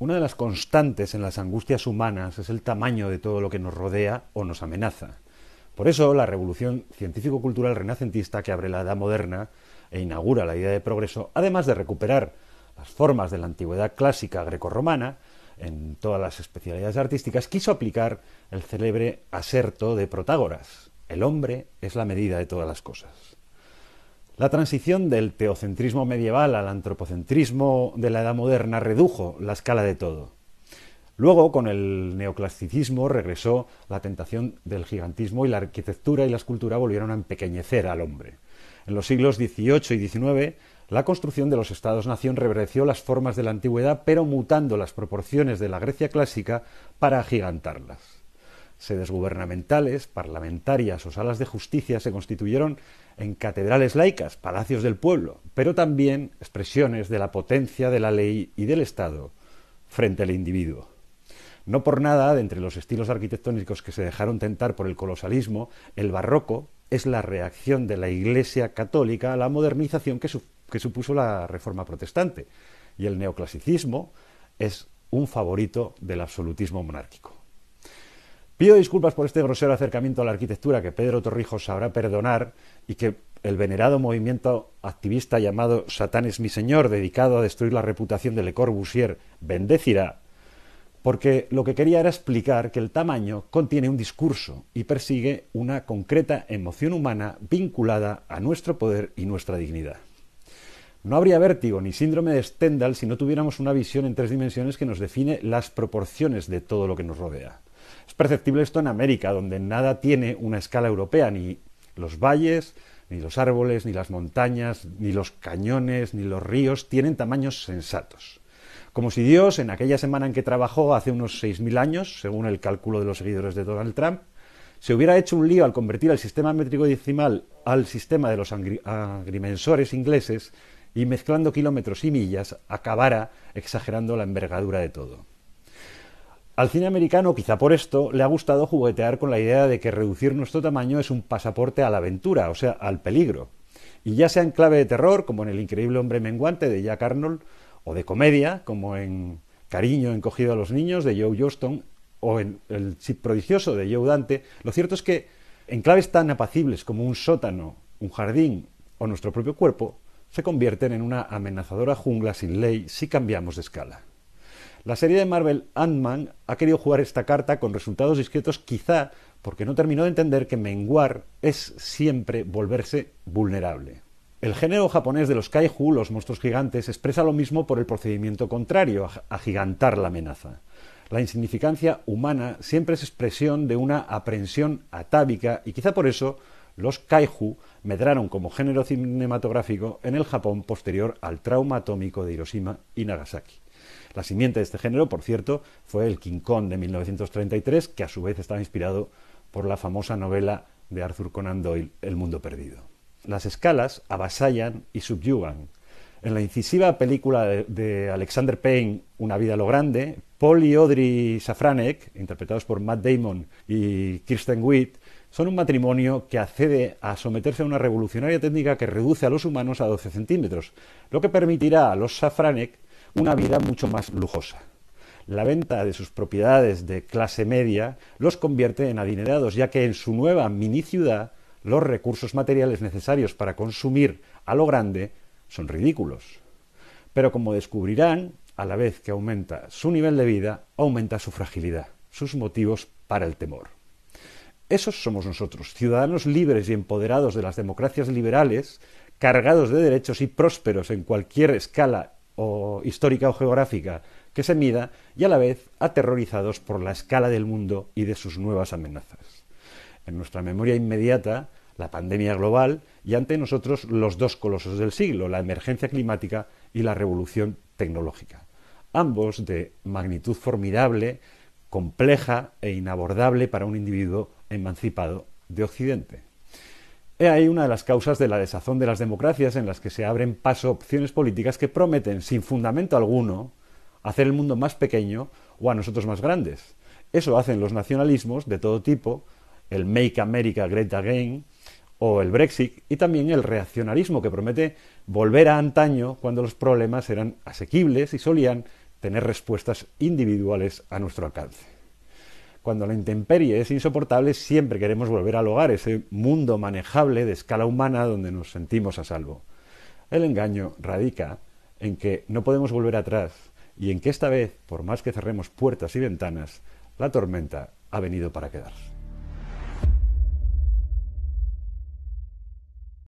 Una de las constantes en las angustias humanas es el tamaño de todo lo que nos rodea o nos amenaza. Por eso, la revolución científico-cultural renacentista que abre la Edad Moderna e inaugura la idea de progreso, además de recuperar las formas de la antigüedad clásica grecorromana en todas las especialidades artísticas, quiso aplicar el célebre aserto de Protágoras. El hombre es la medida de todas las cosas. La transición del teocentrismo medieval al antropocentrismo de la Edad Moderna redujo la escala de todo. Luego, con el neoclasicismo, regresó la tentación del gigantismo y la arquitectura y la escultura volvieron a empequeñecer al hombre. En los siglos XVIII y XIX, la construcción de los estados-nación reverdeció las formas de la antigüedad, pero mutando las proporciones de la Grecia clásica para agigantarlas sedes gubernamentales, parlamentarias o salas de justicia se constituyeron en catedrales laicas, palacios del pueblo, pero también expresiones de la potencia de la ley y del Estado frente al individuo. No por nada, de entre los estilos arquitectónicos que se dejaron tentar por el colosalismo, el barroco es la reacción de la Iglesia católica a la modernización que, que supuso la Reforma protestante, y el neoclasicismo es un favorito del absolutismo monárquico. Pido disculpas por este grosero acercamiento a la arquitectura que Pedro Torrijos sabrá perdonar y que el venerado movimiento activista llamado Satán es mi señor, dedicado a destruir la reputación de Le Corbusier, bendecirá, porque lo que quería era explicar que el tamaño contiene un discurso y persigue una concreta emoción humana vinculada a nuestro poder y nuestra dignidad. No habría vértigo ni síndrome de Stendhal si no tuviéramos una visión en tres dimensiones que nos define las proporciones de todo lo que nos rodea. Es perceptible esto en América, donde nada tiene una escala europea, ni los valles, ni los árboles, ni las montañas, ni los cañones, ni los ríos tienen tamaños sensatos. Como si Dios, en aquella semana en que trabajó hace unos 6.000 años, según el cálculo de los seguidores de Donald Trump, se hubiera hecho un lío al convertir el sistema métrico decimal al sistema de los agrimensores ingleses y mezclando kilómetros y millas acabara exagerando la envergadura de todo. Al cine americano, quizá por esto, le ha gustado juguetear con la idea de que reducir nuestro tamaño es un pasaporte a la aventura, o sea, al peligro. Y ya sea en clave de terror, como en El increíble hombre menguante de Jack Arnold, o de comedia, como en Cariño encogido a los niños de Joe Johnston, o en El chip prodigioso de Joe Dante, lo cierto es que en claves tan apacibles como un sótano, un jardín o nuestro propio cuerpo, se convierten en una amenazadora jungla sin ley si cambiamos de escala. La serie de Marvel Ant-Man ha querido jugar esta carta con resultados discretos quizá porque no terminó de entender que menguar es siempre volverse vulnerable. El género japonés de los kaiju, los monstruos gigantes, expresa lo mismo por el procedimiento contrario, a agigantar la amenaza. La insignificancia humana siempre es expresión de una aprensión atávica y quizá por eso los kaiju medraron como género cinematográfico en el Japón posterior al trauma atómico de Hiroshima y Nagasaki. La simiente de este género, por cierto, fue el King Kong de 1933, que a su vez estaba inspirado por la famosa novela de Arthur Conan Doyle, El Mundo Perdido. Las escalas avasallan y subyugan. En la incisiva película de Alexander Payne, Una vida a lo grande, Paul y Audrey Safranek, interpretados por Matt Damon y Kirsten Witt, son un matrimonio que accede a someterse a una revolucionaria técnica que reduce a los humanos a 12 centímetros, lo que permitirá a los Safranek una vida mucho más lujosa. La venta de sus propiedades de clase media los convierte en adinerados, ya que en su nueva mini ciudad los recursos materiales necesarios para consumir a lo grande son ridículos. Pero como descubrirán, a la vez que aumenta su nivel de vida, aumenta su fragilidad, sus motivos para el temor. Esos somos nosotros, ciudadanos libres y empoderados de las democracias liberales, cargados de derechos y prósperos en cualquier escala o histórica o geográfica que se mida y a la vez aterrorizados por la escala del mundo y de sus nuevas amenazas. En nuestra memoria inmediata, la pandemia global y ante nosotros los dos colosos del siglo, la emergencia climática y la revolución tecnológica, ambos de magnitud formidable, compleja e inabordable para un individuo emancipado de Occidente. He ahí una de las causas de la desazón de las democracias en las que se abren paso opciones políticas que prometen, sin fundamento alguno, hacer el mundo más pequeño o a nosotros más grandes. Eso hacen los nacionalismos de todo tipo, el Make America Great Again o el Brexit, y también el reaccionarismo que promete volver a antaño cuando los problemas eran asequibles y solían tener respuestas individuales a nuestro alcance. Cuando la intemperie es insoportable, siempre queremos volver al hogar, ese mundo manejable de escala humana donde nos sentimos a salvo. El engaño radica en que no podemos volver atrás y en que esta vez, por más que cerremos puertas y ventanas, la tormenta ha venido para quedarse.